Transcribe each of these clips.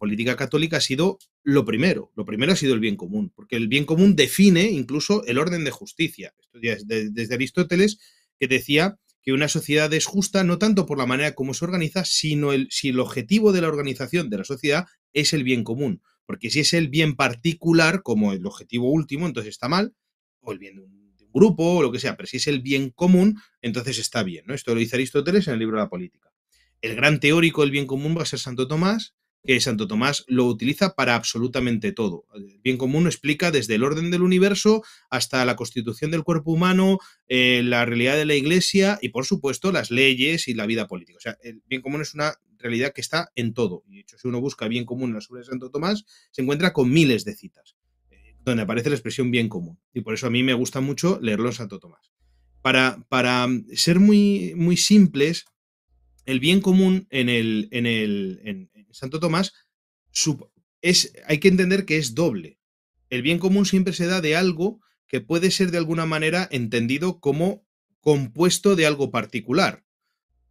política católica ha sido lo primero. Lo primero ha sido el bien común, porque el bien común define incluso el orden de justicia. Esto ya es desde Aristóteles, que decía que una sociedad es justa no tanto por la manera como se organiza, sino el, si el objetivo de la organización de la sociedad es el bien común. Porque si es el bien particular como el objetivo último, entonces está mal, o el bien de un, grupo o lo que sea, pero si es el bien común, entonces está bien. ¿no? Esto lo dice Aristóteles en el libro de la política. El gran teórico del bien común va a ser Santo Tomás, que Santo Tomás lo utiliza para absolutamente todo. El bien común explica desde el orden del universo hasta la constitución del cuerpo humano, eh, la realidad de la iglesia y, por supuesto, las leyes y la vida política. O sea, el bien común es una realidad que está en todo. Y de hecho, si uno busca bien común en la obras de Santo Tomás, se encuentra con miles de citas eh, donde aparece la expresión bien común. Y por eso a mí me gusta mucho leerlo en Santo Tomás. Para, para ser muy, muy simples, el bien común en el, en el Santo Tomás, es, hay que entender que es doble. El bien común siempre se da de algo que puede ser de alguna manera entendido como compuesto de algo particular.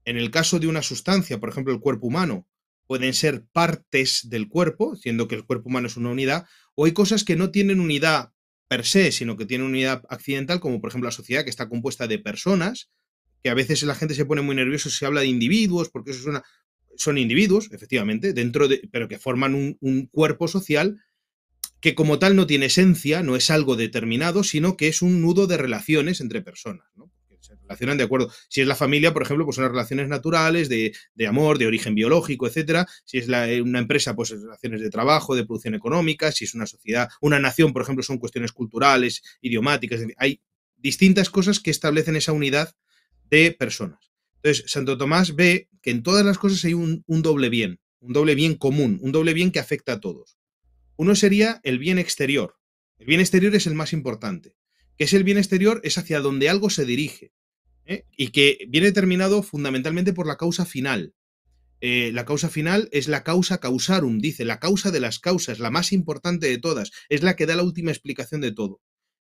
En el caso de una sustancia, por ejemplo el cuerpo humano, pueden ser partes del cuerpo, siendo que el cuerpo humano es una unidad, o hay cosas que no tienen unidad per se, sino que tienen unidad accidental, como por ejemplo la sociedad que está compuesta de personas, que a veces la gente se pone muy nerviosa si habla de individuos, porque eso es una son individuos, efectivamente, dentro de, pero que forman un, cuerpo social que como tal no tiene esencia, no es algo determinado, sino que es un nudo de relaciones entre personas, Se relacionan de acuerdo. Si es la familia, por ejemplo, pues son relaciones naturales, de, amor, de origen biológico, etcétera. Si es eh, una empresa, pues relaciones de trabajo, de producción económica. Si es una sociedad, una nación, por ejemplo, son cuestiones culturales, idiomáticas. Hay distintas cosas que establecen esa unidad de personas. Entonces, Santo Tomás ve que en todas las cosas hay un, doble bien, un doble bien común, un doble bien que afecta a todos. Uno sería el bien exterior. El bien exterior es el más importante. Que es el bien exterior es hacia donde algo se dirige ¿eh? y que viene determinado fundamentalmente por la causa final. Eh, la causa final es la causa causarum, dice, la causa de las causas, la más importante de todas, es la que da la última explicación de todo.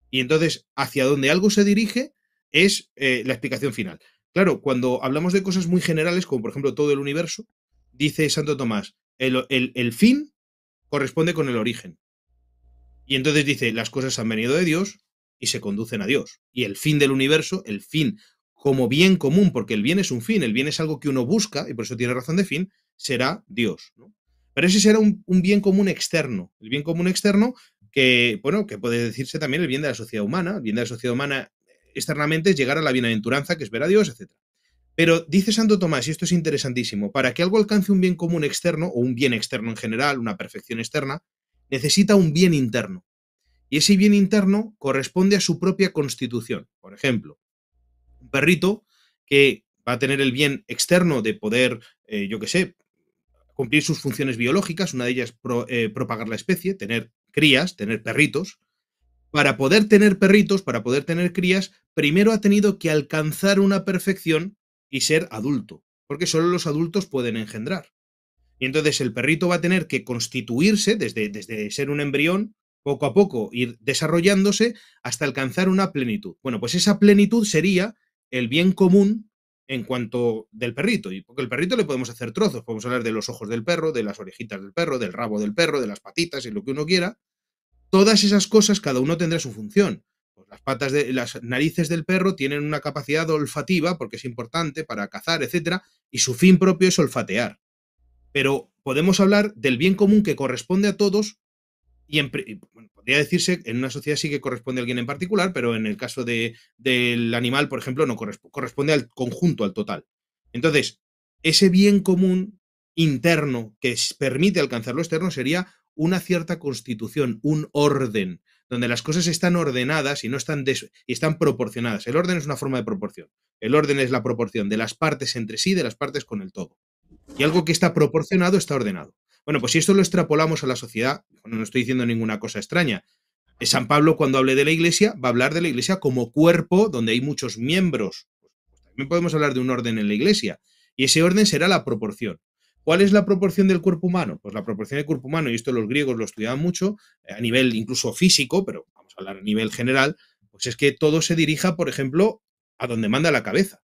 Y entonces, hacia donde algo se dirige es eh, la explicación final. Claro, cuando hablamos de cosas muy generales, como por ejemplo todo el universo, dice Santo Tomás, el, fin corresponde con el origen. Y entonces dice, las cosas han venido de Dios y se conducen a Dios. Y el fin del universo, el fin como bien común, porque el bien es un fin, el bien es algo que uno busca, y por eso tiene razón de fin, será Dios. Pero ese será un, bien común externo. El bien común externo que, bueno, que puede decirse también el bien de la sociedad humana. El bien de la sociedad humana externamente es llegar a la bienaventuranza, que es ver a Dios, etc. Pero dice Santo Tomás, y esto es interesantísimo, para que algo alcance un bien común externo, o un bien externo en general, una perfección externa, necesita un bien interno. Y ese bien interno corresponde a su propia constitución. Por ejemplo, un perrito que va a tener el bien externo de poder, eh, yo qué sé, cumplir sus funciones biológicas, una de ellas es eh, propagar la especie, tener crías, tener perritos, para poder tener perritos, para poder tener crías, primero ha tenido que alcanzar una perfección y ser adulto, porque solo los adultos pueden engendrar. Y entonces el perrito va a tener que constituirse desde, desde ser un embrión, poco a poco ir desarrollándose hasta alcanzar una plenitud. Bueno, pues esa plenitud sería el bien común en cuanto del perrito. Y porque el perrito le podemos hacer trozos, podemos hablar de los ojos del perro, de las orejitas del perro, del rabo del perro, de las patitas y lo que uno quiera, Todas esas cosas, cada uno tendrá su función. Pues las patas de las narices del perro tienen una capacidad olfativa, porque es importante para cazar, etcétera, y su fin propio es olfatear. Pero podemos hablar del bien común que corresponde a todos y, podría decirse en una sociedad sí que corresponde a alguien en particular, pero en el caso de, del animal, por ejemplo, no corresponde al conjunto, al total. Entonces, ese bien común interno que permite alcanzar lo externo sería una cierta constitución, un orden, donde las cosas están ordenadas y no están, y están proporcionadas. El orden es una forma de proporción. El orden es la proporción de las partes entre sí, de las partes con el todo. Y algo que está proporcionado está ordenado. Bueno, pues si esto lo extrapolamos a la sociedad, no estoy diciendo ninguna cosa extraña. Eh, San Pablo cuando hable de la iglesia va a hablar de la iglesia como cuerpo donde hay muchos miembros. Pues, pues, también podemos hablar de un orden en la iglesia. Y ese orden será la proporción. ¿Cuál es la proporción del cuerpo humano? Pues la proporción del cuerpo humano, y esto los griegos lo estudiaban mucho, eh, a nivel incluso físico, pero vamos a hablar a nivel general, pues es que todo se dirija, por ejemplo, a donde manda la cabeza.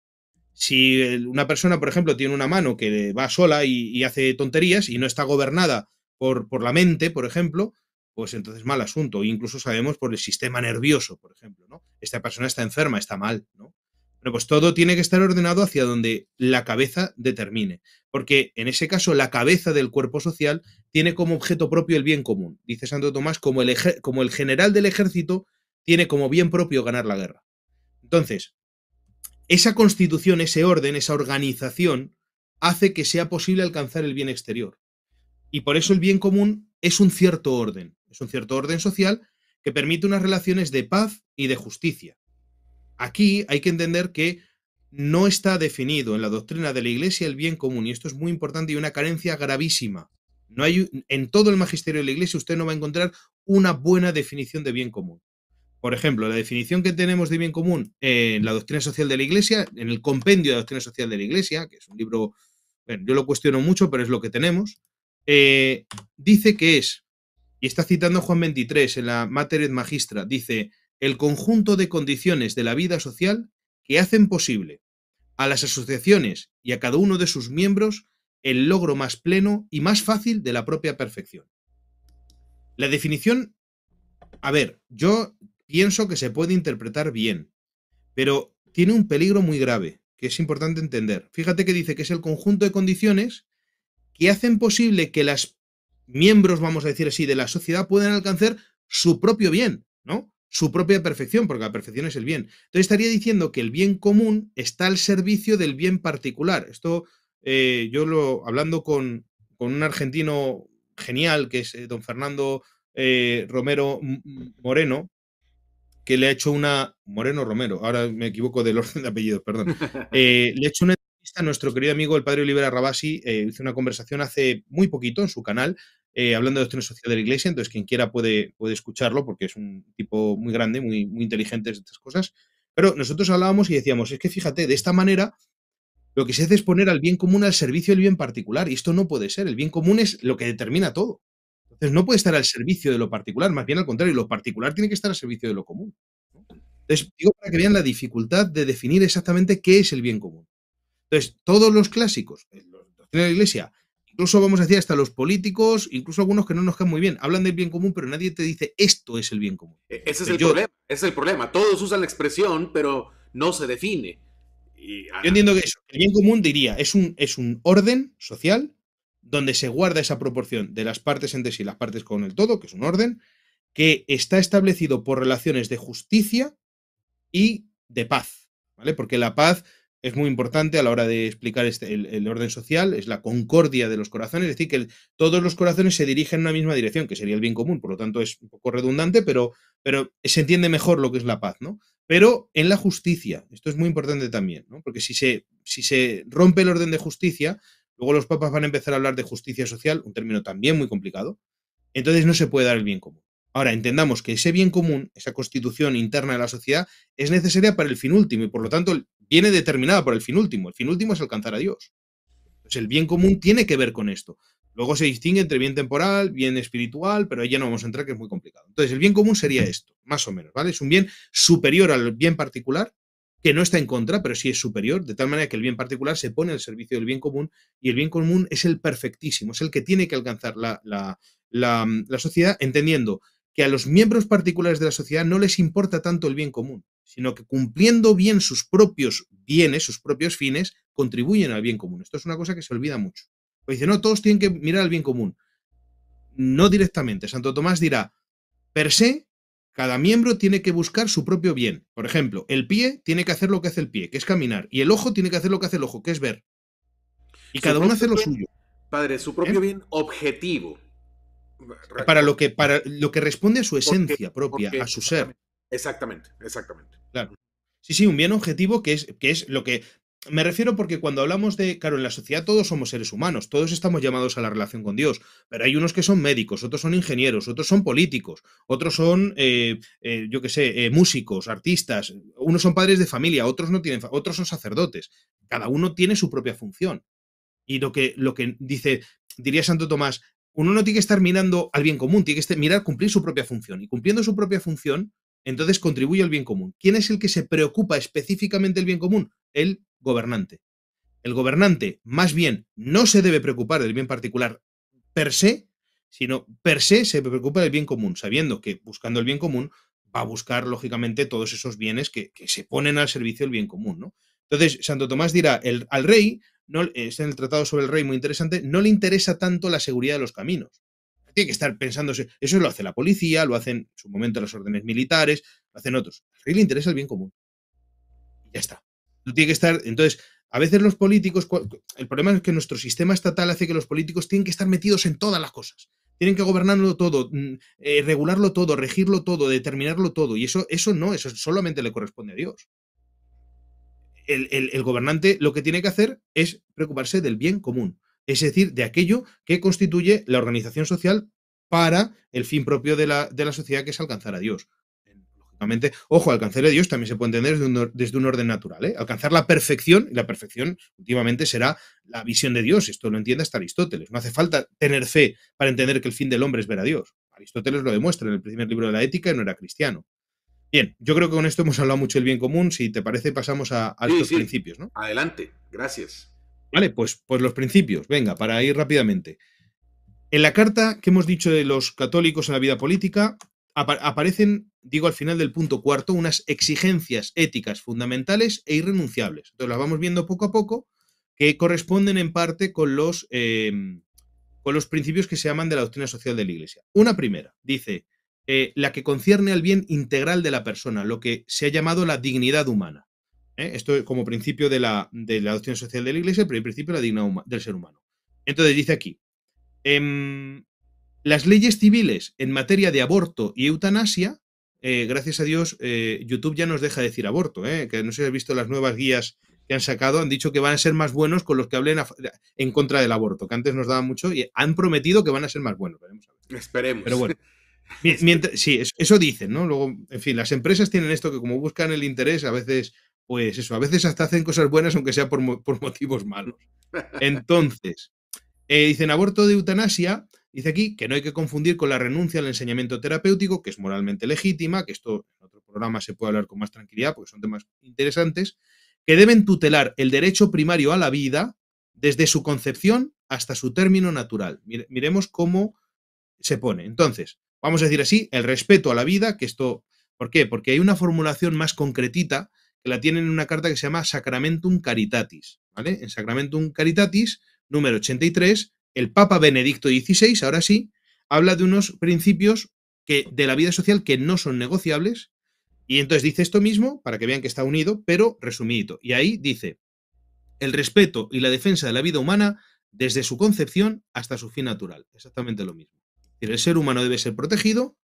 Si una persona, por ejemplo, tiene una mano que va sola y, hace tonterías y no está gobernada por, por, la mente, por ejemplo, pues entonces mal asunto. incluso sabemos por el sistema nervioso, por ejemplo, ¿no? Esta persona está enferma, está mal, ¿no? Bueno, pues todo tiene que estar ordenado hacia donde la cabeza determine, porque en ese caso la cabeza del cuerpo social tiene como objeto propio el bien común. Dice Santo Tomás, como como el general del ejército tiene como bien propio ganar la guerra. Entonces, esa constitución, ese orden, esa organización, hace que sea posible alcanzar el bien exterior. Y por eso el bien común es un cierto orden, es un cierto orden social que permite unas relaciones de paz y de justicia aquí hay que entender que no está definido en la doctrina de la Iglesia el bien común, y esto es muy importante y una carencia gravísima. No hay, en todo el magisterio de la Iglesia usted no va a encontrar una buena definición de bien común. Por ejemplo, la definición que tenemos de bien común en la doctrina social de la Iglesia, en el compendio de la doctrina social de la Iglesia, que es un libro, bueno, yo lo cuestiono mucho, pero es lo que tenemos, eh, dice que es, y está citando Juan 23 en la et Magistra, dice, el conjunto de condiciones de la vida social que hacen posible a las asociaciones y a cada uno de sus miembros el logro más pleno y más fácil de la propia perfección. La definición, a ver, yo pienso que se puede interpretar bien, pero tiene un peligro muy grave, que es importante entender. Fíjate que dice que es el conjunto de condiciones que hacen posible que los miembros, vamos a decir así, de la sociedad puedan alcanzar su propio bien, ¿no? su propia perfección, porque la perfección es el bien. Entonces estaría diciendo que el bien común está al servicio del bien particular. Esto eh, yo lo hablando con, un argentino genial, que es eh, don Fernando eh, Romero Moreno, que le ha hecho una... Moreno Romero, ahora me equivoco del orden de apellidos, perdón. le he hecho una entrevista a nuestro querido amigo el padre Olivera Rabasi, hizo una conversación hace muy poquito en su canal eh, hablando de doctrina social de la iglesia, entonces quien quiera puede, puede escucharlo porque es un tipo muy grande, muy, inteligente de estas cosas. Pero nosotros hablábamos y decíamos, es que fíjate, de esta manera lo que se hace es poner al bien común al servicio del bien particular y esto no puede ser, el bien común es lo que determina todo. Entonces no puede estar al servicio de lo particular, más bien al contrario, lo particular tiene que estar al servicio de lo común. Entonces, digo para que vean la dificultad de definir exactamente qué es el bien común. Entonces, todos los clásicos, doctrina eh, de la Iglesia, incluso vamos a decir hasta los políticos, incluso algunos que no nos caen muy bien, hablan del bien común, pero nadie te dice esto es el bien común. E-, ese es el problema, es el problema. Todos usan la expresión, pero no se define. Ah, yo entiendo que eso, el bien común diría, es un, es un orden social donde se guarda esa proporción de las partes entre sí, las partes con el todo, que es un orden, que está establecido por relaciones de justicia y de paz, ¿vale? Porque la paz es muy importante a la hora de explicar este, el, orden social, es la concordia de los corazones, es decir, que todos los corazones se dirigen en una misma dirección, que sería el bien común, por lo tanto es un poco redundante, pero, pero se entiende mejor lo que es la paz, ¿no? Pero en la justicia, esto es muy importante también, ¿no? Porque si se, si se rompe el orden de justicia, luego los papas van a empezar a hablar de justicia social, un término también muy complicado, entonces no se puede dar el bien común. Ahora, entendamos que ese bien común, esa constitución interna de la sociedad, es necesaria para el fin último y por lo tanto viene determinada por el fin último. El fin último es alcanzar a Dios. Entonces, el bien común tiene que ver con esto. Luego se distingue entre bien temporal, bien espiritual, pero ahí ya no vamos a entrar, que es muy complicado. Entonces, el bien común sería esto, más o menos, ¿vale? Es un bien superior al bien particular, que no está en contra, pero sí es superior, de tal manera que el bien particular se pone al servicio del bien común y el bien común es el perfectísimo, es el que tiene que alcanzar la, la mm, sociedad, entendiendo que a los miembros particulares de la sociedad no les importa tanto el bien común, sino que cumpliendo bien sus propios bienes, sus propios fines, contribuyen al bien común. Esto es una cosa que se olvida mucho. Pues dice, no, todos tienen que mirar al bien común. No directamente. Santo Tomás dirá, per se, cada miembro tiene que buscar su propio bien. Por ejemplo, el pie tiene que hacer lo que hace el pie, que es caminar, y el ojo tiene que hacer lo que hace el ojo, que es ver. Y cada uno hace lo suyo. Padre, su ¿Eh? propio bien objetivo. Para lo que, para lo que responde a su esencia propia, a su ser. Exactamente, exactamente. Claro. Sí, sí, un bien objetivo que es, que es lo que. Me refiero porque cuando hablamos de, claro, en la sociedad todos somos seres humanos, todos estamos llamados a la relación con Dios, pero hay unos que son médicos, otros son ingenieros, otros son políticos, otros son, eh, eh, yo qué sé, eh, músicos, artistas, unos son padres de familia, otros no tienen, otros son sacerdotes. Cada uno tiene su propia función. Y lo que, lo que dice, diría Santo Tomás, uno no tiene que estar mirando al bien común, tiene que este, mirar cumplir su propia función. Y cumpliendo su propia función, entonces contribuye al bien común. ¿Quién es el que se preocupa específicamente del bien común? El gobernante. El gobernante, más bien, no se debe preocupar del bien particular per se, sino per se se preocupa del bien común, sabiendo que buscando el bien común va a buscar, lógicamente, todos esos bienes que, se ponen al servicio del bien común. ¿no? Entonces, Santo Tomás dirá el, al rey, eh, es en el Tratado sobre el Rey, muy interesante, no le interesa tanto la seguridad de los caminos. Tiene que estar pensándose, eso lo hace la policía, lo hacen en su momento las órdenes militares, lo hacen otros. a le interesa el bien común. Ya está. No tiene que estar, entonces, a veces los políticos, el problema es que nuestro sistema estatal hace que los políticos tienen que estar metidos en todas las cosas. Tienen que gobernarlo todo, mm, eh, regularlo todo, regirlo todo, determinarlo todo. Y eso, eso no, eso solamente le corresponde a Dios el, gobernante lo que tiene que hacer es preocuparse del bien común, es decir, de aquello que constituye la organización social para el fin propio de la, sociedad, que es alcanzar a Dios. Lógicamente, ojo, alcanzar a Dios también se puede entender desde un, orden natural. ¿eh? Alcanzar la perfección, y la perfección últimamente será la visión de Dios, esto lo entiende hasta Aristóteles. No hace falta tener fe para entender que el fin del hombre es ver a Dios. Aristóteles lo demuestra en el primer libro de la ética y no era cristiano. Bien, yo creo que con esto hemos hablado mucho del bien común. Si te parece, pasamos a, estos principios, ¿no? Adelante, gracias. Vale, pues, pues los principios, venga, para ir rápidamente. En la carta que hemos dicho de los católicos en la vida política, aparecen, digo al final del punto cuarto, unas exigencias éticas fundamentales e irrenunciables. Entonces las vamos viendo poco a poco, que corresponden en parte con los, eh, con los principios que se llaman de la doctrina social de la Iglesia. Una primera, dice, eh, la que concierne al bien integral de la persona, lo que se ha llamado la dignidad humana. ¿Eh? Esto como principio de la, de la adopción social de la Iglesia, pero el principio de la dignidad del ser humano. Entonces dice aquí, em, las leyes civiles en materia de aborto y eutanasia, eh, gracias a Dios, eh, YouTube ya nos deja decir aborto, que no sé si has visto las nuevas guías que han sacado, han dicho que van a ser más buenos con los que hablen en contra del aborto, que antes nos daban mucho y han prometido que van a ser más buenos. Esperemos. Pero bueno. Este. Mientras, sí, eso dicen, ¿no? Luego, en fin, las empresas tienen esto que como buscan el interés, a veces, pues eso, a veces hasta hacen cosas buenas, aunque sea por, motivos malos. Entonces, eh, dicen aborto de eutanasia, dice aquí que no hay que confundir con la renuncia al enseñamiento terapéutico, que es moralmente legítima, que esto en otro programa se puede hablar con más tranquilidad porque son temas interesantes, que deben tutelar el derecho primario a la vida desde su concepción hasta su término natural. miremos cómo se pone. Entonces, vamos a decir así, el respeto a la vida, que esto, ¿por qué? Porque hay una formulación más concretita que la tienen en una carta que se llama Sacramentum Caritatis, ¿vale? En Sacramentum Caritatis, número 83, el Papa Benedicto XVI, ahora sí, habla de unos principios que, de la vida social que no son negociables, y entonces dice esto mismo, para que vean que está unido, pero resumidito. Y ahí dice, el respeto y la defensa de la vida humana desde su concepción hasta su fin natural. Exactamente lo mismo. El ser humano debe ser protegido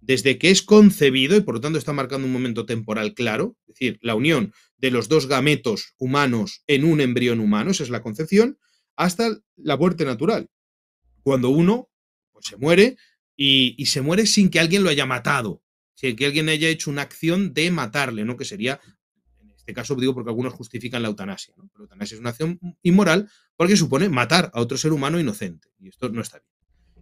desde que es concebido y por lo tanto está marcando un momento temporal claro, es decir, la unión de los dos gametos humanos en un embrión humano, esa es la concepción, hasta la muerte natural, cuando uno pues, se muere y, se muere sin que alguien lo haya matado, sin que alguien haya hecho una acción de matarle, ¿no? que sería, en este caso digo porque algunos justifican la eutanasia, la eutanasia es una acción inmoral porque supone matar a otro ser humano inocente y esto no está bien.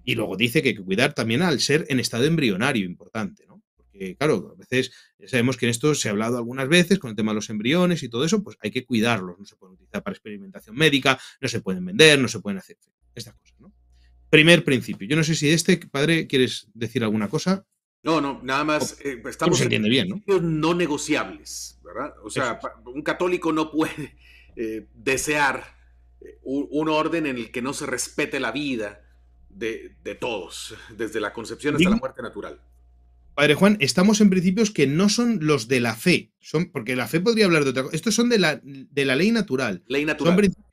Y luego dice que hay que cuidar también al ser en estado embrionario, importante, ¿no? Porque, claro, a veces sabemos que en esto se ha hablado algunas veces con el tema de los embriones y todo eso, pues hay que cuidarlos, no se pueden utilizar para experimentación médica, no se pueden vender, no se pueden hacer estas cosas, ¿no? Primer principio. Yo no sé si este, padre, quieres decir alguna cosa. No, no, nada más. Eh, estamos se entiende bien, ¿no? no negociables, ¿verdad? O sea, un católico no puede eh, desear eh, un, orden en el que no se respete la vida, de, todos, desde la concepción hasta la muerte natural. Padre Juan, estamos en principios que no son los de la fe, son, porque la fe podría hablar de otra cosa. Estos son de la, de la ley natural. Ley natural. Son principios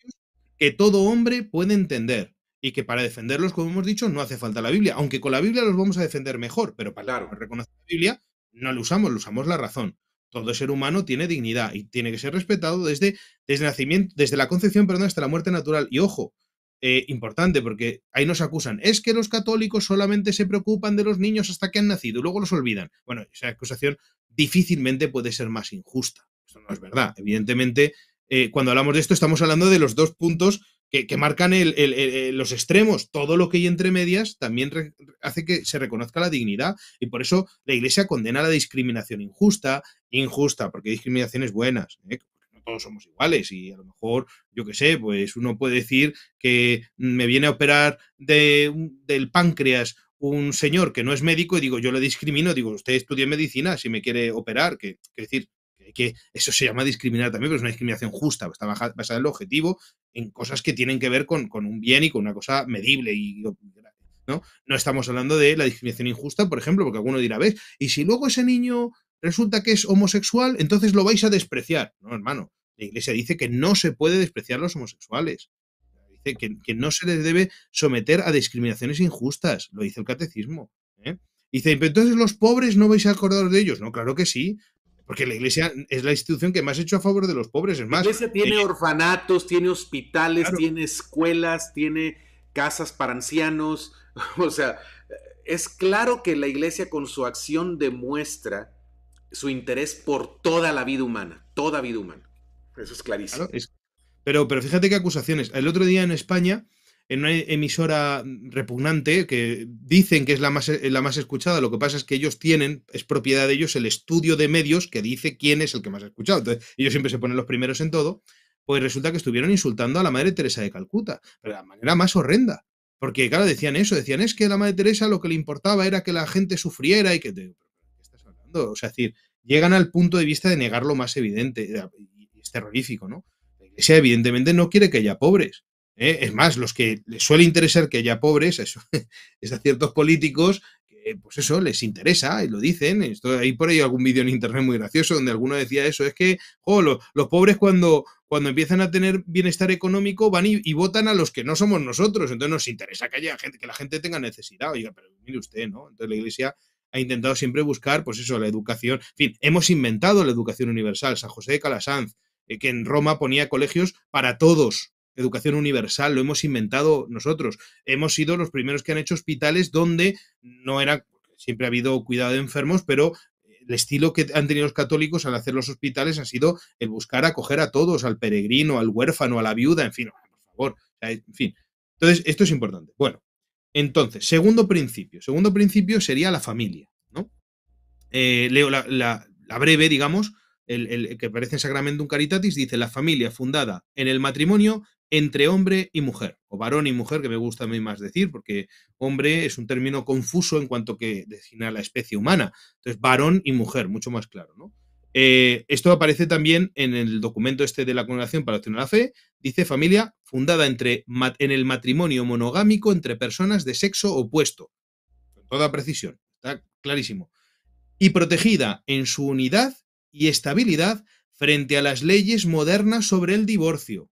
que todo hombre puede entender y que para defenderlos, como hemos dicho, no hace falta la Biblia, aunque con la Biblia los vamos a defender mejor, pero para reconocer la Biblia no la usamos, lo usamos la razón. Todo ser humano tiene dignidad y tiene que ser respetado desde, desde, nacimiento, desde la concepción perdón, hasta la muerte natural. Y ojo, eh, importante, porque ahí nos acusan, es que los católicos solamente se preocupan de los niños hasta que han nacido y luego los olvidan. Bueno, esa acusación difícilmente puede ser más injusta. Eso no es verdad. Evidentemente, eh, cuando hablamos de esto estamos hablando de los dos puntos que, marcan eh, los extremos. Todo lo que hay entre medias también hace que se reconozca la dignidad y por eso la Iglesia condena la discriminación injusta, injusta, porque hay discriminaciones buenas, todos somos iguales y a lo mejor, yo qué sé, pues uno puede decir que me viene a operar de, del páncreas un señor que no es médico y digo, yo le discrimino, digo, usted estudia medicina si me quiere operar, que, decir, que eso se llama discriminar también, pero es una discriminación justa, está basada en el objetivo, en cosas que tienen que ver con, con un bien y con una cosa medible y ¿no? No estamos hablando de la discriminación injusta, por ejemplo, porque alguno dirá, ¿ves? Y si luego ese niño resulta que es homosexual, entonces lo vais a despreciar. No, hermano, la Iglesia dice que no se puede despreciar a los homosexuales. Dice que, que, no se les debe someter a discriminaciones injustas, lo dice el catecismo. ¿eh? Dice, pero entonces los pobres no vais a acordaros de ellos. No, claro que sí. Porque la iglesia es la institución que más ha hecho a favor de los pobres, es más. La iglesia tiene eh, orfanatos, tiene hospitales, tiene escuelas, tiene casas para ancianos. O sea, es claro que la iglesia con su acción demuestra su interés por toda la vida humana, toda vida humana. Eso es clarísimo. Pero, pero fíjate qué acusaciones. El otro día en España, en una emisora repugnante que dicen que es la más, la más escuchada, lo que pasa es que ellos tienen, es propiedad de ellos, el estudio de medios que dice quién es el que más ha escuchado. Entonces, ellos siempre se ponen los primeros en todo. Pues resulta que estuvieron insultando a la madre Teresa de Calcuta, de la manera más horrenda. Porque, claro, decían eso, decían, es que la madre Teresa lo que le importaba era que la gente sufriera y que. O sea, es decir, llegan al punto de vista de negar lo más evidente. Eh, y Es terrorífico, ¿no? La Iglesia evidentemente no quiere que haya pobres. ¿eh? Es más, los que les suele interesar que haya pobres eso, es a ciertos políticos que, pues eso, les interesa y lo dicen. Estoy hay por ahí algún vídeo en internet muy gracioso donde alguno decía eso. Es que, los, pobres cuando, cuando empiezan a tener bienestar económico van y, y, votan a los que no somos nosotros. Entonces nos interesa que haya gente, que la gente tenga necesidad. Oiga, pero mire usted, ¿no? Entonces la iglesia ha intentado siempre buscar, pues eso, la educación. En fin, hemos inventado la educación universal. San José de Calasanz, eh, que en Roma ponía colegios para todos. Educación universal, lo hemos inventado nosotros. Hemos sido los primeros que han hecho hospitales donde no era, siempre ha habido cuidado de enfermos, pero el estilo que han tenido los católicos al hacer los hospitales ha sido el buscar acoger a todos, al peregrino, al huérfano, a la viuda, en fin, por favor, en fin. Entonces, esto es importante. Bueno, entonces, segundo principio. Segundo principio sería la familia, ¿no? Eh, leo la, breve, digamos, el, que aparece en un Caritatis, dice la familia fundada en el matrimonio entre hombre y mujer, o varón y mujer, que me gusta a mí más decir, porque hombre es un término confuso en cuanto que designa la especie humana. Entonces, varón y mujer, mucho más claro, ¿no? Eh, esto aparece también en el documento este de la congregación para la fe. Dice familia fundada entre, en el matrimonio monogámico entre personas de sexo opuesto. Con toda precisión, está clarísimo. Y protegida en su unidad y estabilidad frente a las leyes modernas sobre el divorcio.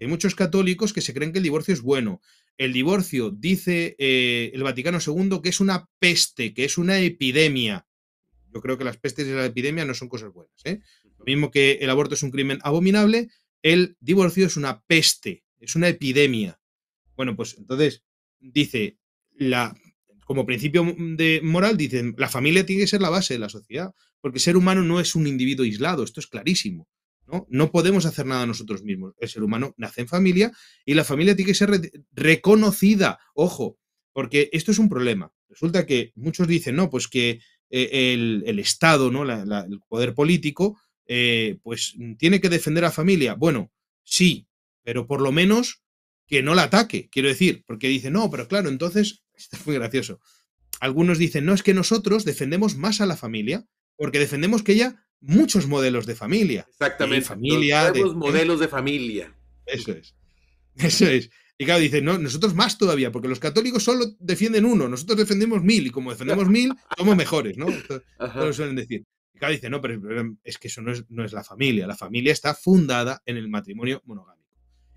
Hay muchos católicos que se creen que el divorcio es bueno. El divorcio, dice eh, el Vaticano II, que es una peste, que es una epidemia. Yo creo que las pestes y la epidemia no son cosas buenas. ¿eh? Lo mismo que el aborto es un crimen abominable, el divorcio es una peste, es una epidemia. Bueno, pues entonces dice, la, como principio de moral, dicen, la familia tiene que ser la base de la sociedad, porque el ser humano no es un individuo aislado, esto es clarísimo. ¿no? no podemos hacer nada nosotros mismos. El ser humano nace en familia y la familia tiene que ser reconocida. Ojo, porque esto es un problema. Resulta que muchos dicen, no, pues que eh, el, Estado, ¿no? el poder político, eh, pues mm, tiene que defender a la familia. Bueno, sí, pero por lo menos que no la ataque, quiero decir, porque dice, no, pero claro, entonces, esto es muy gracioso. Algunos dicen, no, es que nosotros defendemos más a la familia, porque defendemos que haya muchos modelos de familia. Exactamente. De familia, modelos de familia. Eso es. Eso es. Y claro, dice, no, nosotros más todavía, porque los católicos solo defienden uno, nosotros defendemos mil, y como defendemos mil, somos mejores, ¿no? No lo suelen decir. Y claro, dice, no, pero es que eso no es, la familia, la familia está fundada en el matrimonio monogámico.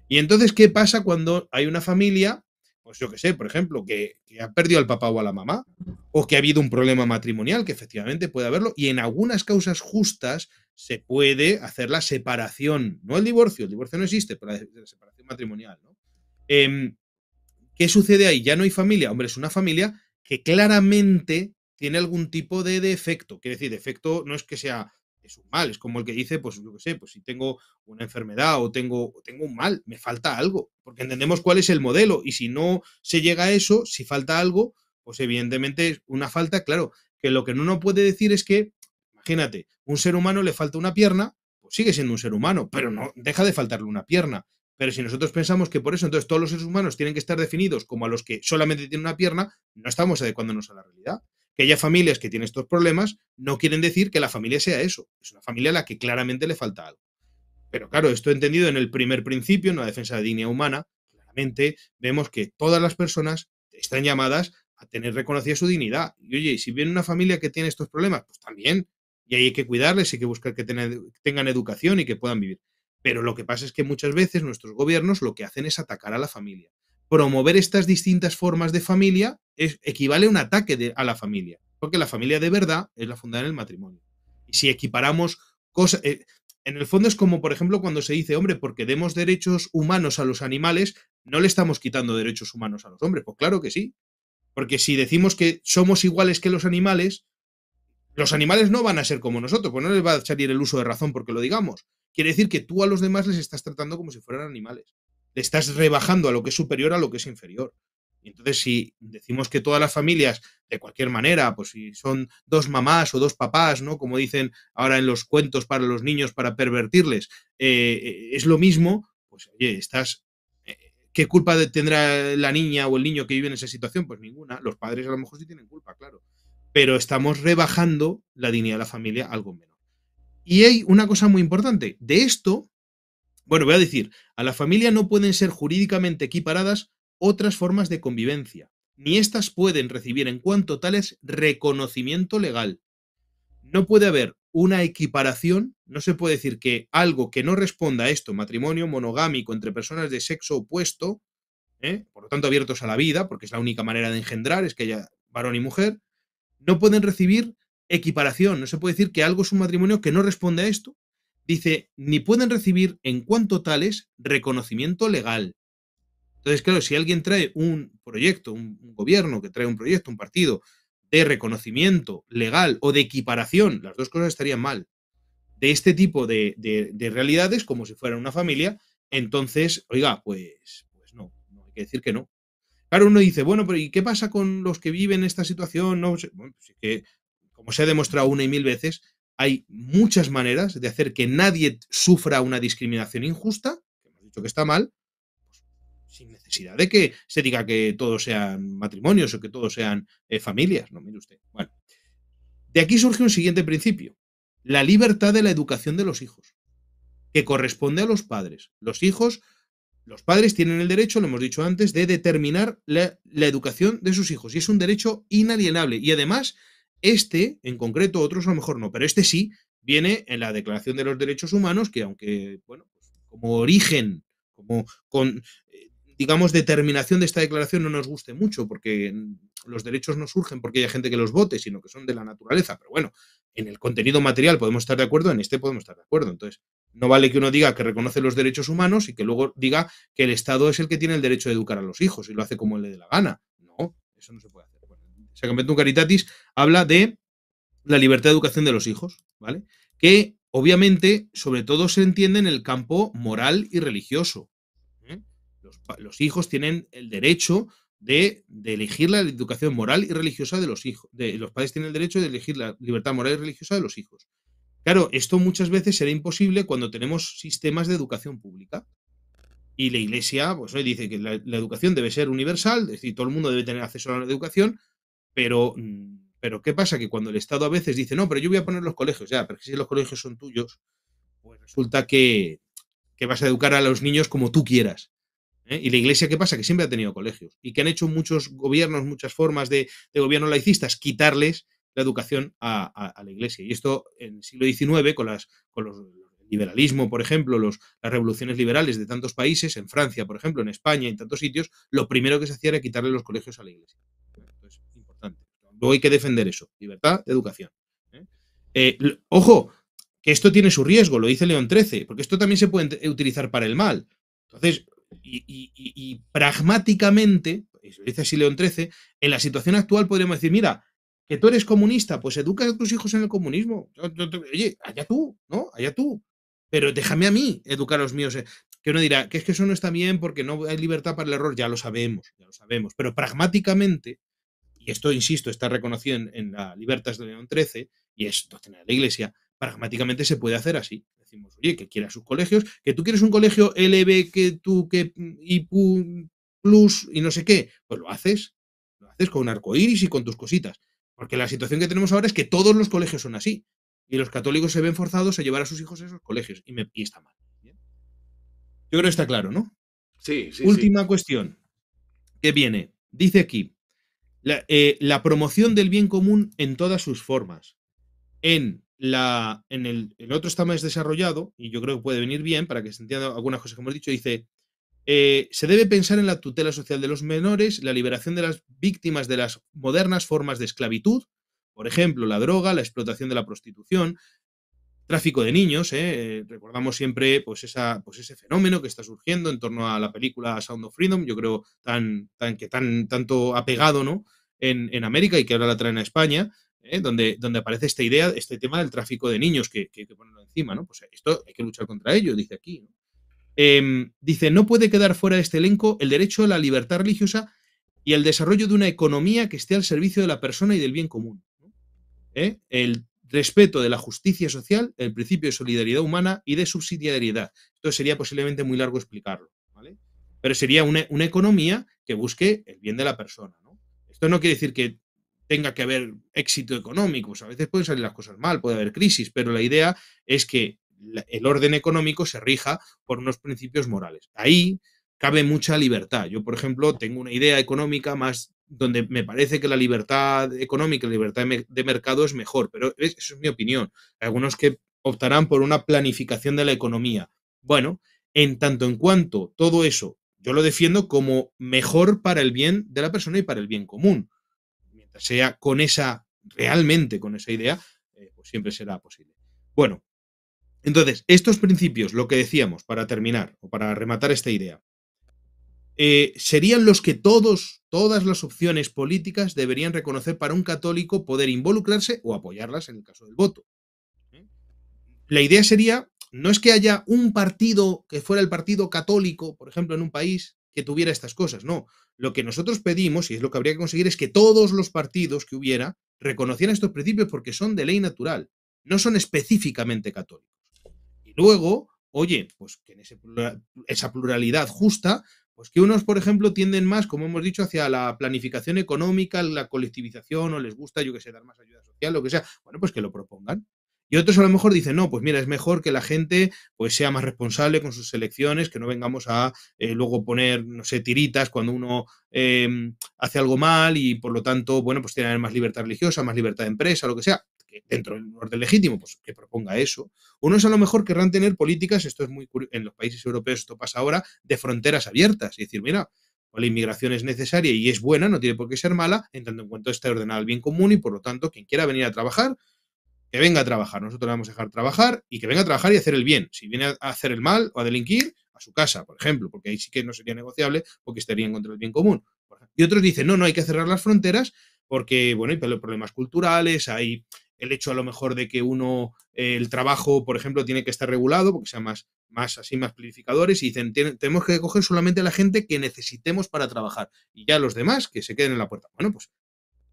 Y entonces, ¿qué pasa cuando hay una familia, pues yo qué sé, por ejemplo, que, que ha perdido al papá o a la mamá, o que ha habido un problema matrimonial, que efectivamente puede haberlo, y en algunas causas justas se puede hacer la separación, no el divorcio, el divorcio no existe, pero la separación matrimonial, ¿no? Em, ¿Qué sucede ahí? Ya no hay familia. Hombre, es una familia que claramente tiene algún tipo de defecto. Quiere decir, defecto no es que sea es un mal, es como el que dice, pues yo qué sé, pues si tengo una enfermedad o tengo, tengo un mal, me falta algo, porque entendemos cuál es el modelo y si no se llega a eso, si falta algo, pues evidentemente es una falta, claro, que lo que uno puede decir es que, imagínate, un ser humano le falta una pierna, pues sigue siendo un ser humano, pero no deja de faltarle una pierna. Pero si nosotros pensamos que por eso entonces todos los seres humanos tienen que estar definidos como a los que solamente tienen una pierna, no estamos adecuándonos a la realidad. Que haya familias que tienen estos problemas no quieren decir que la familia sea eso. Es una familia a la que claramente le falta algo. Pero claro, esto entendido en el primer principio, en la defensa de la dignidad humana, claramente vemos que todas las personas están llamadas a tener reconocida su dignidad. Y oye, si viene una familia que tiene estos problemas, pues también. Y ahí hay que cuidarles, hay que buscar que tengan educación y que puedan vivir. Pero lo que pasa es que muchas veces nuestros gobiernos lo que hacen es atacar a la familia. Promover estas distintas formas de familia es, equivale a un ataque a la familia, porque la familia de verdad es la fundada en el matrimonio. Y si equiparamos cosas... Eh, en el fondo es como, por ejemplo, cuando se dice, hombre, porque demos derechos humanos a los animales, no le estamos quitando derechos humanos a los hombres. Pues claro que sí. Porque si decimos que somos iguales que los animales, los animales no van a ser como nosotros, pues no les va a salir el uso de razón porque lo digamos. Quiere decir que tú a los demás les estás tratando como si fueran animales. Le estás rebajando a lo que es superior a lo que es inferior. Entonces, si decimos que todas las familias, de cualquier manera, pues si son dos mamás o dos papás, ¿no? Como dicen ahora en los cuentos para los niños para pervertirles, eh, eh, es lo mismo, pues oye, estás eh, ¿Qué culpa tendrá la niña o el niño que vive en esa situación? Pues ninguna. Los padres a lo mejor sí tienen culpa, claro pero estamos rebajando la dignidad de la familia algo menos. Y hay una cosa muy importante. De esto, bueno, voy a decir, a la familia no pueden ser jurídicamente equiparadas otras formas de convivencia, ni estas pueden recibir en cuanto tales reconocimiento legal. No puede haber una equiparación, no se puede decir que algo que no responda a esto, matrimonio monogámico entre personas de sexo opuesto, ¿eh? por lo tanto abiertos a la vida, porque es la única manera de engendrar, es que haya varón y mujer, no pueden recibir equiparación, no se puede decir que algo es un matrimonio que no responde a esto. Dice, ni pueden recibir en cuanto tales reconocimiento legal. Entonces, claro, si alguien trae un proyecto, un, gobierno que trae un proyecto, un partido, de reconocimiento legal o de equiparación, las dos cosas estarían mal, de este tipo de, realidades, como si fuera una familia, entonces, oiga, pues, pues no, no hay que decir que no. Claro, uno dice, bueno, pero ¿y qué pasa con los que viven esta situación? No pues, que, como se ha demostrado una y mil veces, hay muchas maneras de hacer que nadie sufra una discriminación injusta, que hemos dicho que está mal, pues, sin necesidad de que se diga que todos sean matrimonios o que todos sean eh, familias, no usted. Bueno, de aquí surge un siguiente principio, la libertad de la educación de los hijos, que corresponde a los padres. Los hijos los padres tienen el derecho, lo hemos dicho antes, de determinar la, educación de sus hijos y es un derecho inalienable. Y además, este, en concreto, otros a lo mejor no, pero este sí viene en la Declaración de los Derechos Humanos, que aunque, bueno, pues, como origen, como con, eh, digamos, determinación de esta declaración no nos guste mucho, porque mm, los derechos no surgen porque haya gente que los vote, sino que son de la naturaleza. Pero bueno, en el contenido material podemos estar de acuerdo, en este podemos estar de acuerdo. Entonces, no vale que uno diga que reconoce los derechos humanos y que luego diga que el Estado es el que tiene el derecho de educar a los hijos y lo hace como él le dé la gana. No, eso no se puede hacer. Bueno, un Caritatis habla de la libertad de educación de los hijos, ¿vale? Que obviamente, sobre todo se entiende en el campo moral y religioso. ¿eh? los hijos tienen el derecho de, elegir la educación moral y religiosa de los hijos. De, los padres tienen el derecho de elegir la libertad moral y religiosa de los hijos. Claro, esto muchas veces será imposible cuando tenemos sistemas de educación pública. Y la Iglesia pues, dice que la, educación debe ser universal, es decir, todo el mundo debe tener acceso a la educación, pero, mm, pero ¿qué pasa? Que cuando el Estado a veces dice, no, pero yo voy a poner los colegios, ya, pero si los colegios son tuyos, pues resulta que, que vas a educar a los niños como tú quieras. ¿eh? Y la Iglesia, ¿qué pasa? Que siempre ha tenido colegios y que han hecho muchos gobiernos, muchas formas de, de gobierno laicistas, quitarles la educación a, la Iglesia. Y esto en el siglo XIX, con, las, con los, el liberalismo, por ejemplo, las revoluciones liberales de tantos países, en Francia, por ejemplo, en España, en tantos sitios, lo primero que se hacía era quitarle los colegios a la Iglesia. Es importante. Luego hay que defender eso, libertad de educación. ¿eh? Eh, ojo, que esto tiene su riesgo, lo dice León XIII, porque esto también se puede utilizar para el mal. Entonces, y, y, y pragmáticamente, dice así León XIII, en la situación actual podríamos decir, mira, que tú eres comunista, pues educa a tus hijos en el comunismo. Oye, allá tú, ¿no? Allá tú. Pero déjame a mí educar a los míos. Eh, que uno dirá, que es que eso no está bien porque no hay libertad para el error, ya lo sabemos, ya lo sabemos. Pero pragmáticamente, y esto, insisto, está reconocido en, la Libertas de León XIII, y es doctrina la Iglesia, pragmáticamente se puede hacer así decimos, oye, que quiera sus colegios, que tú quieres un colegio LB, que tú, que y mm, plus y no sé qué, pues lo haces, lo haces con un arcoíris y con tus cositas. Porque la situación que tenemos ahora es que todos los colegios son así. Y los católicos se ven forzados a llevar a sus hijos a esos colegios. Y, me, está mal. Yo creo que está claro, ¿no? Sí, sí. Última cuestión que viene. Dice aquí, eh, la promoción del bien común en todas sus formas. En en el, otro está más desarrollado, y yo creo que puede venir bien para que se entienda algunas cosas que hemos dicho, dice, eh, se debe pensar en la tutela social de los menores, la liberación de las víctimas de las modernas formas de esclavitud, por ejemplo, la droga, la explotación de la prostitución, tráfico de niños, ¿eh? recordamos siempre pues, pues, ese fenómeno que está surgiendo en torno a la película Sound of Freedom, yo creo tan, tan que tan, tanto apegado ¿no? en, en América y que ahora la traen a España, ¿eh? donde, donde aparece esta idea, este tema del tráfico de niños que, que hay que ponerlo encima, ¿no? Pues esto hay que luchar contra ello, dice aquí. Em, dice, no puede quedar fuera de este elenco el derecho a la libertad religiosa y el desarrollo de una economía que esté al servicio de la persona y del bien común. ¿Eh? El respeto de la justicia social, el principio de solidaridad humana y de subsidiariedad. Esto sería posiblemente muy largo explicarlo, ¿vale? Pero sería una, una economía que busque el bien de la persona, Esto no quiere decir que tenga que haber éxito económico. a veces pueden salir las cosas mal, puede haber crisis, pero la idea es que el orden económico se rija por unos principios morales. Ahí cabe mucha libertad. Yo, por ejemplo, tengo una idea económica más donde me parece que la libertad económica, la libertad de mercado es mejor, pero eso es mi opinión. Hay algunos que optarán por una planificación de la economía. Bueno, en tanto en cuanto todo eso, yo lo defiendo como mejor para el bien de la persona y para el bien común sea con esa, realmente con esa idea, eh, pues siempre será posible. Bueno, entonces, estos principios, lo que decíamos para terminar o para rematar esta idea, eh, serían los que todos, todas las opciones políticas deberían reconocer para un católico poder involucrarse o apoyarlas en el caso del voto. ¿Eh? La idea sería, no es que haya un partido que fuera el partido católico, por ejemplo, en un país, que tuviera estas cosas, no. Lo que nosotros pedimos, y es lo que habría que conseguir, es que todos los partidos que hubiera reconocieran estos principios porque son de ley natural, no son específicamente católicos. Y luego, oye, pues que en ese esa pluralidad justa, pues que unos, por ejemplo, tienden más, como hemos dicho, hacia la planificación económica, la colectivización, o les gusta, yo que sé, dar más ayuda social, lo que sea, bueno, pues que lo propongan. Y otros a lo mejor dicen, no, pues mira, es mejor que la gente pues sea más responsable con sus elecciones, que no vengamos a eh, luego poner, no sé, tiritas cuando uno em, hace algo mal y por lo tanto, bueno, pues tiene más libertad religiosa, más libertad de empresa, lo que sea, dentro del orden legítimo, pues que proponga eso. Unos a lo mejor querrán tener políticas, esto es muy curioso, en los países europeos esto pasa ahora, de fronteras abiertas y decir, mira, pues la inmigración es necesaria y es buena, no tiene por qué ser mala, en tanto en cuanto esté ordenada el bien común y por lo tanto quien quiera venir a trabajar, que venga a trabajar. Nosotros le vamos a dejar trabajar y que venga a trabajar y hacer el bien. Si viene a hacer el mal o a delinquir, a su casa, por ejemplo, porque ahí sí que no sería negociable porque estaría en contra del bien común. Y otros dicen, no, no, hay que cerrar las fronteras porque, bueno, hay problemas culturales, hay el hecho a lo mejor de que uno, eh, el trabajo, por ejemplo, tiene que estar regulado porque sea más, más así, más planificadores y dicen, tenemos que coger solamente a la gente que necesitemos para trabajar y ya los demás que se queden en la puerta. Bueno, pues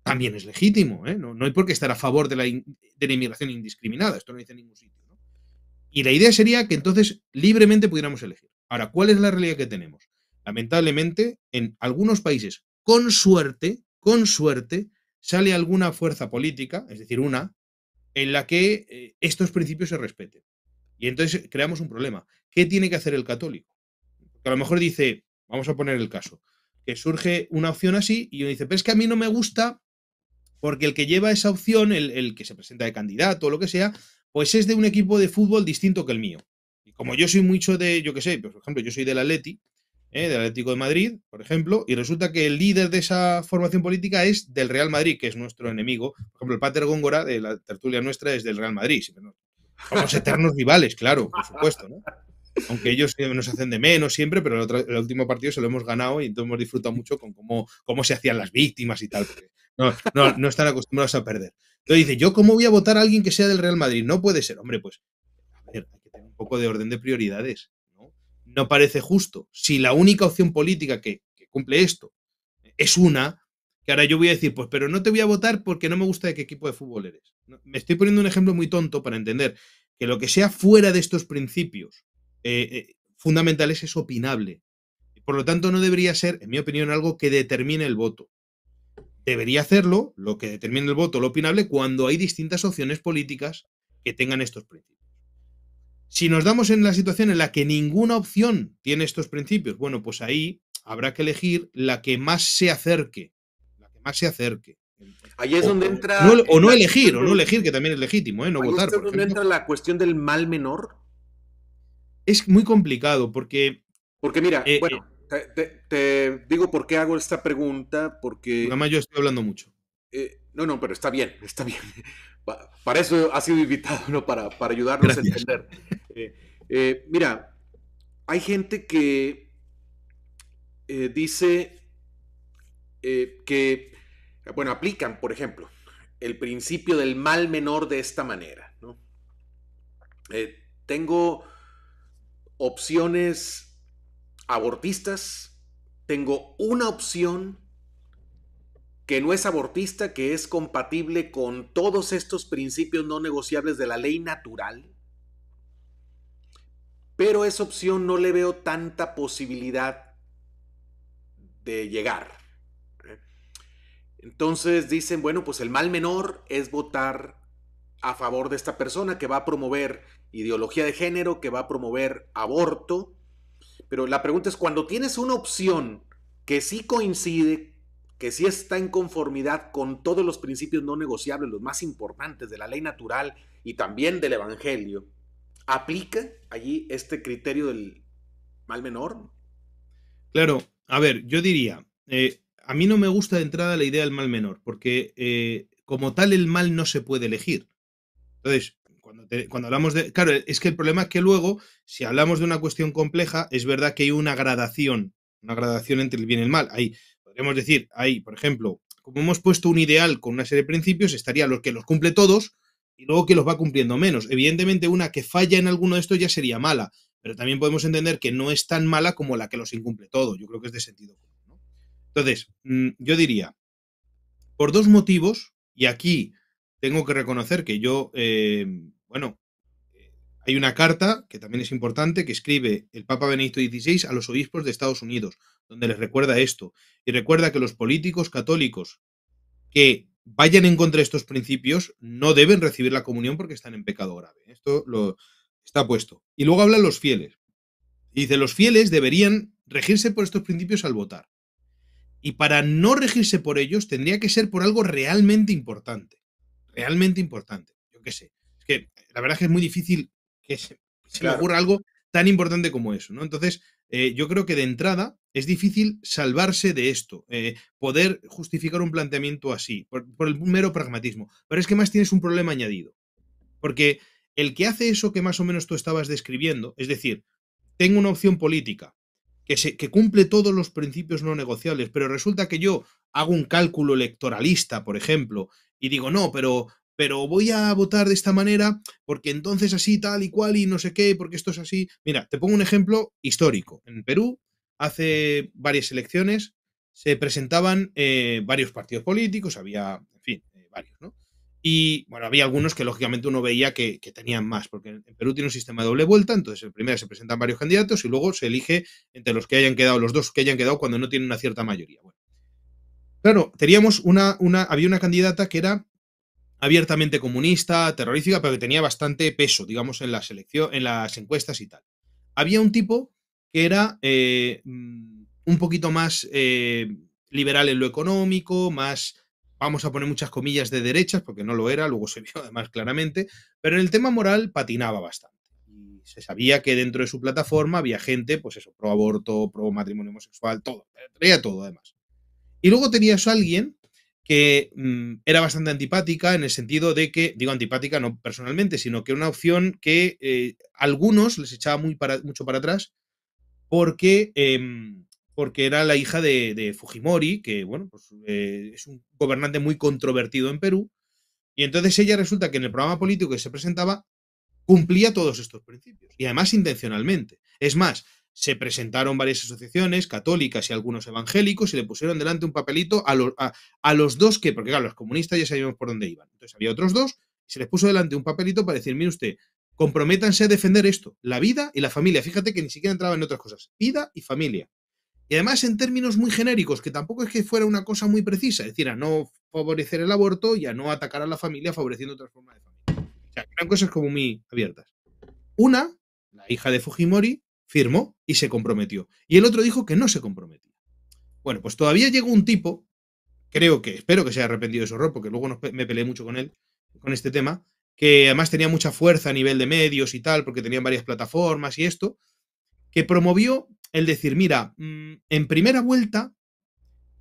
también es legítimo. ¿eh? No, hay por qué estar a favor de la, de la inmigración indiscriminada, esto no dice ningún sitio. Y la idea sería que entonces libremente pudiéramos elegir. Ahora, ¿cuál es la realidad que tenemos? Lamentablemente, en algunos países, con suerte, con suerte, sale alguna fuerza política, es decir, una, en la que eh, estos principios se respeten. Y entonces creamos un problema. ¿Qué tiene que hacer el católico? a lo mejor dice, vamos a poner el caso, que surge una opción así y uno dice, pero es que a mí no me gusta porque el que lleva esa opción, el, que se presenta de candidato o lo que sea, pues es de un equipo de fútbol distinto que el mío. Y como yo soy mucho de, yo qué sé, pues, por ejemplo, yo soy del Atleti, ¿eh? del Atlético de Madrid, por ejemplo, y resulta que el líder de esa formación política es del Real Madrid, que es nuestro enemigo. Por ejemplo, el Pater Góngora de la tertulia nuestra es del Real Madrid. Somos eternos rivales, claro, por supuesto, ¿no? aunque ellos eh, nos hacen de menos siempre, pero el, último partido se lo hemos ganado y entonces hemos disfrutado mucho con cómo, cómo se hacían las víctimas y tal. Porque no, no, están acostumbrados a perder. Entonces dice, ¿yo cómo voy a votar a alguien que sea del Real Madrid? No puede ser. Hombre, pues, a ver, hay que tener un poco de orden de prioridades. ¿no? parece justo. Si la única opción política que, cumple esto es una, que ahora yo voy a decir, pues, pero no te voy a votar porque no me gusta de qué equipo de fútbol eres. Me estoy poniendo un ejemplo muy tonto para entender que lo que sea fuera de estos principios eh, eh, fundamentales es opinable. Por lo tanto, no debería ser, en mi opinión, algo que determine el voto debería hacerlo, lo que determina el voto, lo opinable, cuando hay distintas opciones políticas que tengan estos principios. Si nos damos en la situación en la que ninguna opción tiene estos principios, bueno, pues ahí habrá que elegir la que más se acerque, la que más se acerque. Ahí es donde entra... o no elegir, o no elegir, que también es legítimo, ¿eh? No votar. Es donde entra la cuestión del mal menor? Es muy complicado porque... Porque mira, eh, bueno, eh, te, digo por qué hago esta pregunta, porque... Nada más yo estoy hablando mucho. Eh, no, no, pero está bien, está bien. Para eso ha sido invitado, ¿no? Para, para ayudarnos a entender. Eh, eh, mira, hay gente que dice que, bueno, aplican, por ejemplo, el principio del mal menor de esta manera, ¿no? tengo opciones abortistas, tengo una opción que no es abortista, que es compatible con todos estos principios no negociables de la ley natural. Pero esa opción no le veo tanta posibilidad de llegar. Entonces dicen, bueno, pues el mal menor es votar a favor de esta persona que va a promover ideología de género, que va a promover aborto, pero la pregunta es, cuando tienes una opción que sí coincide, que sí está en conformidad con todos los principios no negociables, los más importantes de la ley natural y también del Evangelio, ¿aplica allí este criterio del mal menor? Claro, a ver, yo diría, eh, a mí no me gusta de entrada la idea del mal menor, porque eh, como tal el mal no se puede elegir. Entonces, cuando, hablamos de... Claro, es que el problema es que luego, si hablamos de una cuestión compleja, es verdad que hay una gradación, una gradación entre el bien y el mal. podríamos decir, ahí, por ejemplo, como hemos puesto un ideal con una serie de principios, estaría los que los cumple todos y luego que los va cumpliendo menos. Evidentemente, una que falla en alguno de estos ya sería mala, pero también podemos entender que no es tan mala como la que los incumple todo. Yo creo que es de sentido común. Entonces, mm, yo diría, por dos motivos, y aquí tengo que reconocer que yo eh, bueno, eh, hay una carta que también es importante que escribe el Papa Benedicto XVI a los obispos de Estados Unidos, donde les recuerda esto y recuerda que los políticos católicos que vayan en contra de estos principios no deben recibir la comunión porque están en pecado grave. Esto lo está puesto. Y luego hablan los fieles. dice, los fieles deberían regirse por estos principios al votar. Y para no regirse por ellos tendría que ser por algo realmente importante. Realmente importante. Yo qué sé que la verdad es que es muy difícil que se, le ocurra algo tan importante como eso, ¿no? Entonces, eh, yo creo que de entrada es difícil salvarse de esto, eh, poder justificar un planteamiento así, por, el mero pragmatismo. Pero es que más tienes un problema añadido, porque el que hace eso que más o menos tú estabas describiendo, es decir, tengo una opción política que, que cumple todos los principios no negociables, pero resulta que yo hago un cálculo electoralista, por ejemplo, y digo, no, pero pero voy a votar de esta manera porque entonces así tal y cual y no sé qué, porque esto es así. Mira, te pongo un ejemplo histórico. En Perú, hace varias elecciones, se presentaban eh, varios partidos políticos, había, en fin, eh, varios, ¿no? Y bueno, había algunos que lógicamente uno veía que, tenían más, porque en Perú tiene un sistema de doble vuelta, entonces el primera se presentan varios candidatos y luego se elige entre los que hayan quedado, los dos que hayan quedado cuando no tienen una cierta mayoría. Bueno, claro, teníamos una, una, había una candidata que era abiertamente comunista, terrorífica, pero que tenía bastante peso, digamos, en la selección, en las encuestas y tal. Había un tipo que era eh, mm, un poquito más eh, liberal en lo económico, más, vamos a poner muchas comillas, de derechas, porque no lo era, luego se vio además claramente, pero en el tema moral patinaba bastante. Y se sabía que dentro de su plataforma había gente, pues eso, pro aborto, pro matrimonio homosexual, todo, traía todo además. Y luego tenías a alguien que mm, era bastante antipática en el sentido de que, digo antipática no personalmente, sino que era una opción que eh, algunos les echaba muy mucho para atrás porque, em, porque era la hija de, Fujimori, que bueno, pues, eh, es un gobernante muy controvertido en Perú, y entonces ella resulta que en el programa político que se presentaba cumplía todos estos principios, y además intencionalmente. Es más, se presentaron varias asociaciones católicas y algunos evangélicos y le pusieron delante un papelito a, los dos que, porque claro, los comunistas ya sabíamos por dónde iban. Entonces había otros dos y se les puso delante un papelito para decir, mire usted, comprométanse a defender esto, la vida y la familia. Fíjate que ni siquiera entraba en otras cosas, vida y familia. Y además en términos muy genéricos, que tampoco es que fuera una cosa muy precisa, es decir, a no favorecer el aborto y a no atacar a la familia favoreciendo otras formas de familia. O sea, eran cosas como muy abiertas. Una, la hija de Fujimori, firmó y se comprometió. Y el otro dijo que no se comprometía. Bueno, pues todavía llegó un tipo, creo que, espero que se haya arrepentido de su error, porque luego me peleé mucho con él, con este tema, que además tenía mucha fuerza a nivel de medios y tal, porque tenían varias plataformas y esto, que promovió el decir, mira, mm, en primera vuelta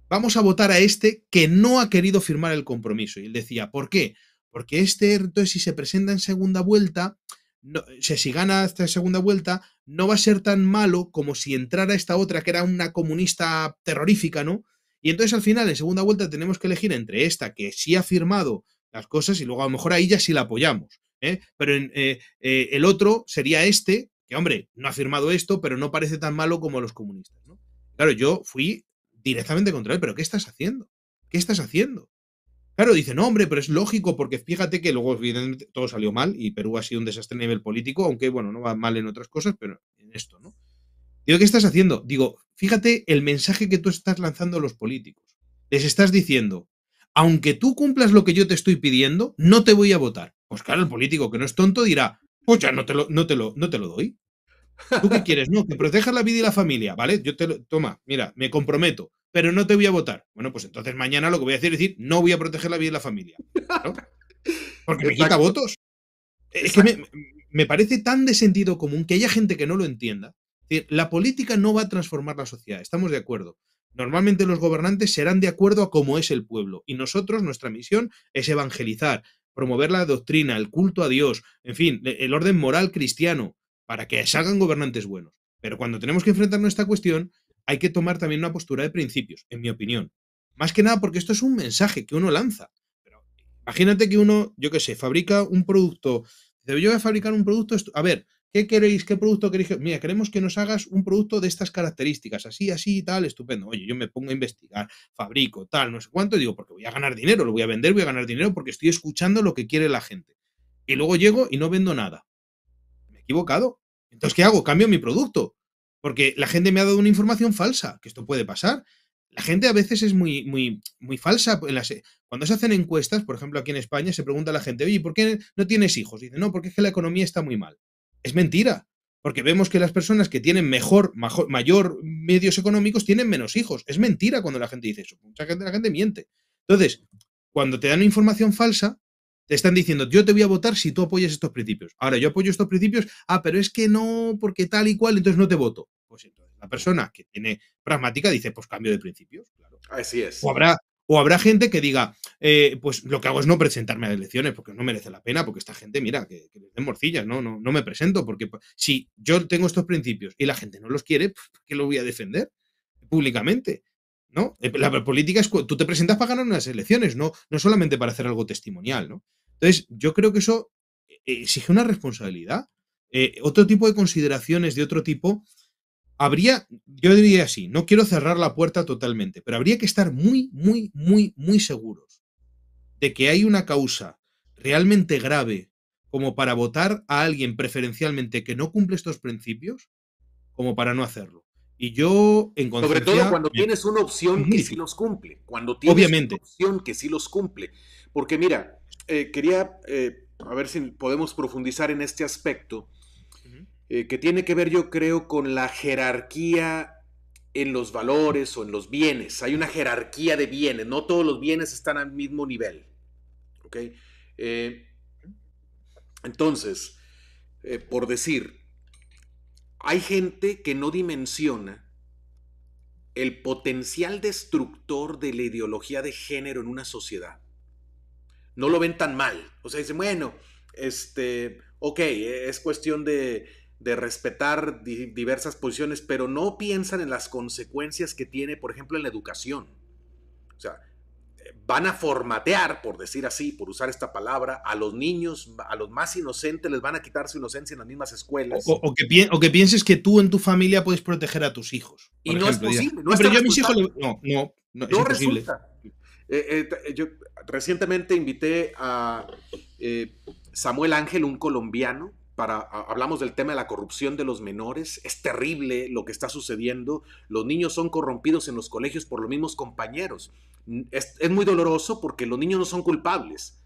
vamos a votar a este que no ha querido firmar el compromiso. Y él decía, ¿por qué? Porque este, entonces, si se presenta en segunda vuelta, si gana esta segunda vuelta, no va a ser tan malo como si entrara esta otra que era una comunista terrorífica, ¿no? Y entonces al final, en segunda vuelta, tenemos que elegir entre esta que sí ha firmado las cosas y luego a lo mejor a ella sí la apoyamos. ¿eh? Pero eh, eh, el otro sería este, que hombre, no ha firmado esto, pero no parece tan malo como los comunistas, ¿no? Claro, yo fui directamente contra él, pero ¿qué estás haciendo? ¿Qué estás haciendo? Claro, dice no, hombre, pero es lógico, porque fíjate que luego, evidentemente, todo salió mal y Perú ha sido un desastre a nivel político, aunque, bueno, no va mal en otras cosas, pero en esto, ¿no? Digo, ¿qué estás haciendo? Digo, fíjate el mensaje que tú estás lanzando a los políticos. Les estás diciendo, aunque tú cumplas lo que yo te estoy pidiendo, no te voy a votar. Pues claro, el político que no es tonto dirá, pues ya no te lo, no te lo, no te lo doy. ¿Tú qué quieres? No, que protejas la vida y la familia, ¿vale? Yo te lo, toma, mira, me comprometo, pero no te voy a votar. Bueno, pues entonces mañana lo que voy a decir es decir, no voy a proteger la vida y la familia. Porque me quita votos. Es que me, me, parece tan de sentido común que haya gente que no lo entienda. la política no va a transformar la sociedad, estamos de acuerdo. Normalmente los gobernantes serán de acuerdo a cómo es el pueblo y nosotros, nuestra misión es evangelizar, promover la doctrina, el culto a Dios, en fin, e, el orden moral cristiano, para que salgan gobernantes buenos. Pero cuando tenemos que enfrentarnos a esta cuestión, hay que tomar también una postura de principios, en mi opinión. Más que nada porque esto es un mensaje que uno lanza. Pero imagínate que uno, yo qué sé, fabrica un producto. yo voy a fabricar un producto. A ver, ¿qué queréis? ¿Qué producto queréis? Mira, queremos que nos hagas un producto de estas características, así, así y tal, estupendo. Oye, yo me pongo a investigar, fabrico, tal, no sé cuánto, digo, porque voy a ganar dinero, lo voy a vender, voy a ganar dinero porque estoy escuchando lo que quiere la gente. Y luego llego y no vendo nada equivocado. Entonces, ¿qué hago? Cambio mi producto. Porque la gente me ha dado una información falsa, que esto puede pasar. La gente a veces es muy, muy, muy falsa. Cuando se hacen encuestas, por ejemplo, aquí en España, se pregunta a la gente, oye, ¿por qué no tienes hijos? Y dice, no, porque es que la economía está muy mal. Es mentira. Porque vemos que las personas que tienen mejor, mayor, mayor medios económicos tienen menos hijos. Es mentira cuando la gente dice eso. Mucha gente, la gente miente. Entonces, cuando te dan información falsa, te están diciendo, yo te voy a votar si tú apoyas estos principios. Ahora, yo apoyo estos principios, ah, pero es que no, porque tal y cual, entonces no te voto. Pues entonces la persona que tiene pragmática dice, pues cambio de principios. Claro. es. O habrá, o habrá gente que diga, eh, pues lo que hago es no presentarme a elecciones porque no merece la pena, porque esta gente, mira, que, que den morcillas, ¿no? ¿no? No, me presento, porque si yo tengo estos principios y la gente no los quiere, ¿qué lo voy a defender públicamente? ¿no? Eh, la política es tú te presentas para ganar unas elecciones, no, no solamente para hacer algo testimonial, ¿no? Entonces, yo creo que eso eh, exige una responsabilidad. Eh, otro tipo de consideraciones de otro tipo, habría, yo diría así, no quiero cerrar la puerta totalmente, pero habría que estar muy, muy, muy, muy seguros de que hay una causa realmente grave como para votar a alguien preferencialmente que no cumple estos principios, como para no hacerlo. Y yo en Sobre todo cuando tienes una opción que sí los cumple, cuando tienes una opción que sí los cumple. Porque mira, eh, quería, eh, a ver si podemos profundizar en este aspecto, eh, que tiene que ver yo creo con la jerarquía en los valores o en los bienes. Hay una jerarquía de bienes, no todos los bienes están al mismo nivel. ¿Ok? entonces, por decir, hay gente que no dimensiona el potencial destructor de la ideología de género en una sociedad. No lo ven tan mal. O sea, dicen, bueno, este, ok, es cuestión de, respetar diversas posiciones, pero no piensan en las consecuencias que tiene, por ejemplo, en la educación. O sea, van a formatear, por decir así, por usar esta palabra, a los niños, a los más inocentes, les van a quitar su inocencia en las mismas escuelas. O, que, pienses que tú en tu familia puedes proteger a tus hijos. Y no es posible. No, no pero yo a mis hijos... No, no, no, eh, eh, eh, yo recientemente invité a Samuel Ángel, un colombiano, hablamos del tema de la corrupción de los menores, es terrible lo que está sucediendo, los niños son corrompidos en los colegios por los mismos compañeros. Es, muy doloroso porque los niños no son culpables,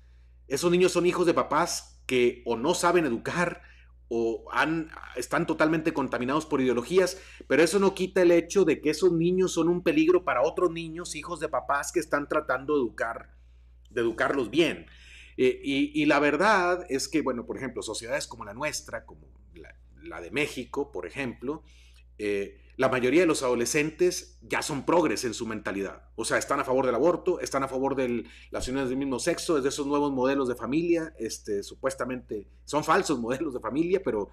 esos niños son hijos de papás que o no saben educar o están totalmente contaminados por ideologías, pero eso no quita el hecho de que esos niños son un peligro para otros niños, hijos de papás que están tratando de educar, de educarlos bien. Eh, y, la verdad es que, bueno, por ejemplo, sociedades como la nuestra, como la, de México, por ejemplo, eh, la mayoría de los adolescentes ya son progres en su mentalidad. O sea, están a favor del aborto, están a favor de las uniones del mismo sexo, de esos nuevos modelos de familia, este, supuestamente son falsos modelos de familia, pero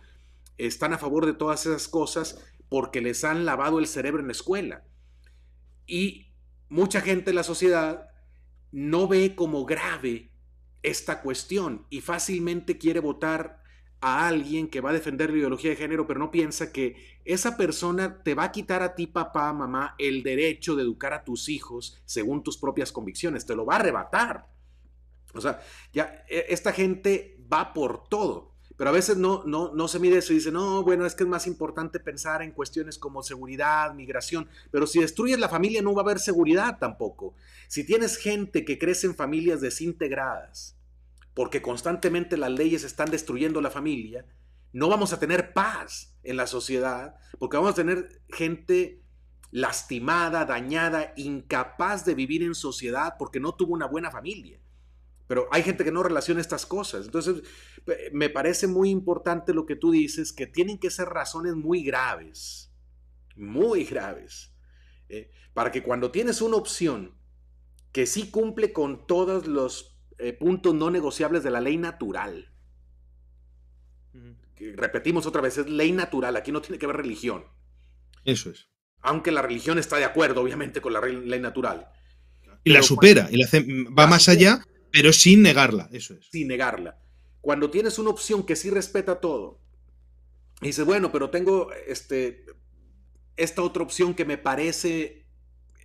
están a favor de todas esas cosas porque les han lavado el cerebro en la escuela. Y mucha gente en la sociedad no ve como grave esta cuestión y fácilmente quiere votar a alguien que va a defender la ideología de género, pero no piensa que esa persona te va a quitar a ti, papá, mamá, el derecho de educar a tus hijos según tus propias convicciones, te lo va a arrebatar. O sea, ya e, esta gente va por todo, pero a veces no, no, no se mide eso y dice, no, bueno, es que es más importante pensar en cuestiones como seguridad, migración, pero si destruyes la familia no va a haber seguridad tampoco. Si tienes gente que crece en familias desintegradas, porque constantemente las leyes están destruyendo la familia, no vamos a tener paz en la sociedad, porque vamos a tener gente lastimada, dañada, incapaz de vivir en sociedad porque no tuvo una buena familia. Pero hay gente que no relaciona estas cosas. Entonces, me parece muy importante lo que tú dices, que tienen que ser razones muy graves, muy graves, eh, para que cuando tienes una opción que sí cumple con todos los eh, puntos no negociables de la ley natural. repetimos otra vez, es ley natural, aquí no tiene que ver religión. Eso es. Aunque la religión está de acuerdo, obviamente, con la ley natural. Y la supera, y va más allá, pero sin negarla, eso es. Sin negarla. Cuando tienes una opción que sí respeta todo, y dices, bueno, pero tengo este, esta otra opción que me parece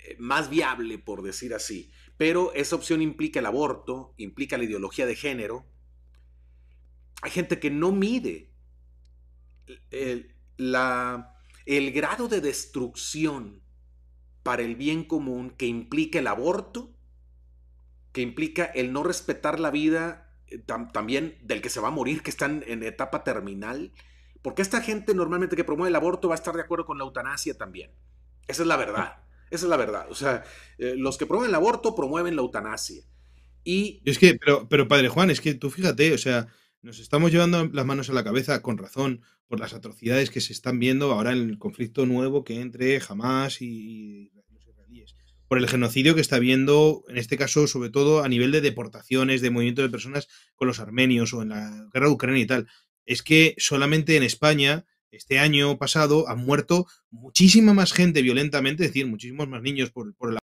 eh, más viable, por decir así pero esa opción implica el aborto, implica la ideología de género. Hay gente que no mide el, grado de destrucción para el bien común que implica el aborto, que implica el no respetar la vida eh, también del que se va a morir, que están en etapa terminal, porque esta gente normalmente que promueve el aborto va a estar de acuerdo con la eutanasia también. Esa es la verdad. Esa es la verdad. O sea, eh, los que promueven el aborto promueven la eutanasia. Y... es que, pero, pero padre Juan, es que tú fíjate, o sea, nos estamos llevando las manos a la cabeza con razón por las atrocidades que se están viendo ahora en el conflicto nuevo que entre Hamas y, los israelíes, por el genocidio que está viendo en este caso, sobre todo a nivel de deportaciones, de movimiento de personas con los armenios o en la guerra de Ucrania y tal. Es que solamente en España este año pasado han muerto muchísima más gente violentamente, es decir, muchísimos más niños por, por el